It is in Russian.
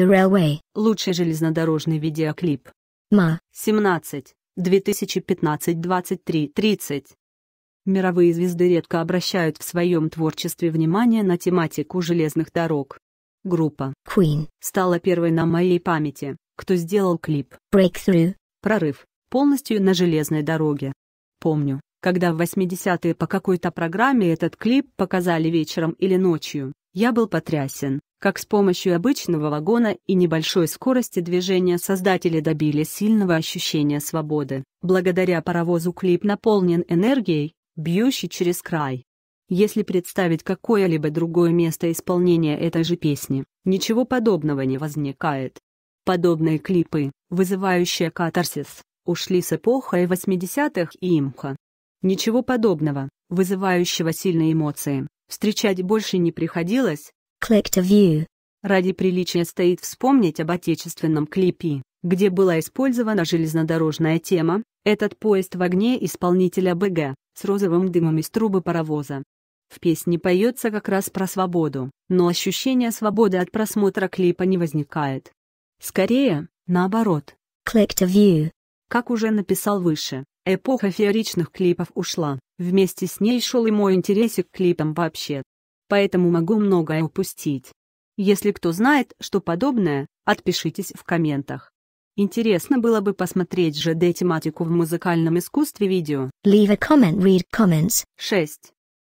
Railway. Лучший железнодорожный видеоклип. Ма. 17. 2015-23-30. Мировые звезды редко обращают в своем творчестве внимание на тематику железных дорог. Группа Queen стала первой на моей памяти, кто сделал клип Breakthrough «Прорыв» полностью на железной дороге. Помню, когда в 80-е по какой-то программе этот клип показали вечером или ночью, я был потрясен как с помощью обычного вагона и небольшой скорости движения создатели добили сильного ощущения свободы. Благодаря паровозу клип наполнен энергией, бьющей через край. Если представить какое-либо другое место исполнения этой же песни, ничего подобного не возникает. Подобные клипы, вызывающие катарсис, ушли с эпохой 80-х и имха. Ничего подобного, вызывающего сильные эмоции, встречать больше не приходилось, Click to view. Ради приличия стоит вспомнить об отечественном клипе, где была использована железнодорожная тема, этот поезд в огне исполнителя БГ, с розовым дымом из трубы паровоза. В песне поется как раз про свободу, но ощущения свободы от просмотра клипа не возникает. Скорее, наоборот. Click to view. Как уже написал выше, эпоха фееричных клипов ушла, вместе с ней шел и мой интерес к клипам вообще поэтому могу многое упустить. Если кто знает, что подобное, отпишитесь в комментах. Интересно было бы посмотреть ЖД-тематику в музыкальном искусстве видео. Leave a comment, read comments. 6.